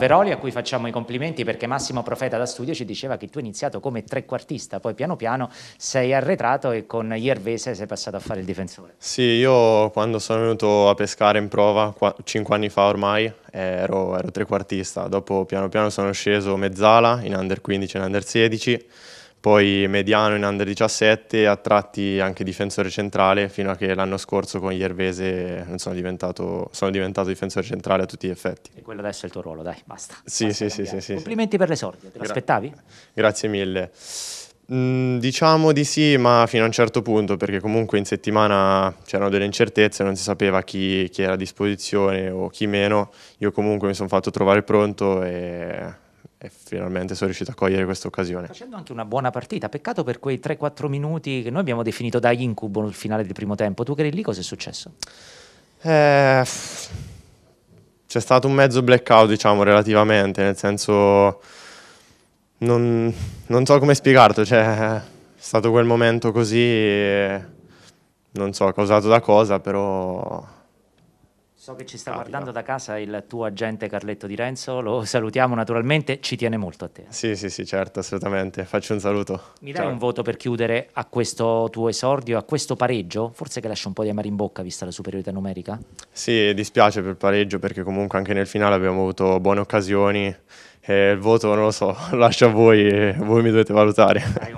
Veroli a cui facciamo i complimenti perché Massimo Profeta da studio ci diceva che tu hai iniziato come trequartista, poi piano piano sei arretrato e con Iervese sei passato a fare il difensore. Sì, io quando sono venuto a pescare in prova, 5 anni fa ormai, ero, ero trequartista, dopo piano piano sono sceso mezzala in under 15 e under 16, poi mediano in under 17 a tratti anche difensore centrale fino a che l'anno scorso con Iervese sono diventato, sono diventato difensore centrale a tutti gli effetti. E quello adesso è il tuo ruolo, dai, basta. Sì, basta sì, sì, sì, Complimenti sì. per l'esordio, te l'aspettavi? Gra- grazie mille. Mm, diciamo di sì, ma fino a un certo punto, perché comunque in settimana c'erano delle incertezze, non si sapeva chi, chi era a disposizione o chi meno. Io comunque mi sono fatto trovare pronto e e finalmente sono riuscito a cogliere questa occasione. Facendo anche una buona partita, peccato per quei 3-4 minuti che noi abbiamo definito da incubo nel finale del primo tempo. Tu che eri lì, cosa è successo? Eh, c'è stato un mezzo blackout, diciamo, relativamente, nel senso... Non, non so come spiegarlo, cioè, è stato quel momento così, non so, causato da cosa, però So che ci sta Capita. guardando da casa il tuo agente Carletto Di Renzo, lo salutiamo naturalmente, ci tiene molto a te. Sì, sì, sì, certo, assolutamente, faccio un saluto. Mi dai Ciao. un voto per chiudere a questo tuo esordio, a questo pareggio, forse che lascia un po' di amare in bocca vista la superiorità numerica? Sì, dispiace per il pareggio perché comunque anche nel finale abbiamo avuto buone occasioni e il voto non lo so, lascio a voi, voi mi dovete valutare.